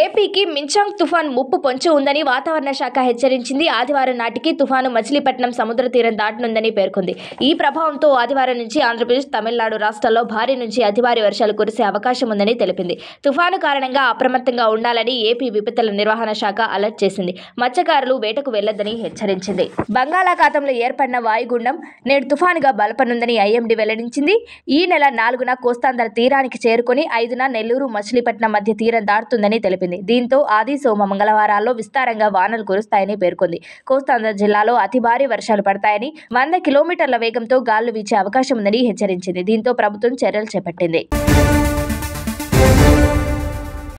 ఏపీకి మించాంగ్ తుఫాన్ ముప్పు పొంచి ఉందని వాతావరణ శాఖ హెచ్చరించింది ఆదివారం నాటికి తుఫాను మచిలీపట్నం సముద్ర తీరం దాటనుందని పేర్కొంది ఈ ప్రభావంతో ఆదివారం నుంచి ఆంధ్రప్రదేశ్ తమిళనాడు రాష్ట్రాల్లో భారీ నుంచి అతివారి వర్షాలు కురిసే అవకాశం ఉందని తెలిపింది తుఫాను కారణంగా అప్రమత్తంగా ఉండాలని ఏపీ విపత్తుల నిర్వహణ శాఖ అలర్ట్ చేసింది మత్స్యకారులు వేటకు వెళ్లొద్దని హెచ్చరించింది బంగాళాఖాతంలో ఏర్పడిన వాయుగుండం నేడు తుఫానుగా బలపనుందని ఐఎండీ వెల్లడించింది ఈ నెల నాలుగున కోస్తాంధ్ర తీరానికి చేరుకుని ఐదున నెల్లూరు మచిలీపట్నం మధ్య తీరం దాటుతుందని తెలిపింది తెలిపింది దీంతో ఆది సోమ మంగళవారాల్లో విస్తారంగా వానలు కురుస్తాయని పేర్కొంది కోస్తాంధ్ర జిల్లాలో అతి భారీ వర్షాలు పడతాయని వంద కిలోమీటర్ల వేగంతో గాలులు వీచే అవకాశం ఉందని హెచ్చరించింది దీంతో ప్రభుత్వం చర్యలు చేపట్టింది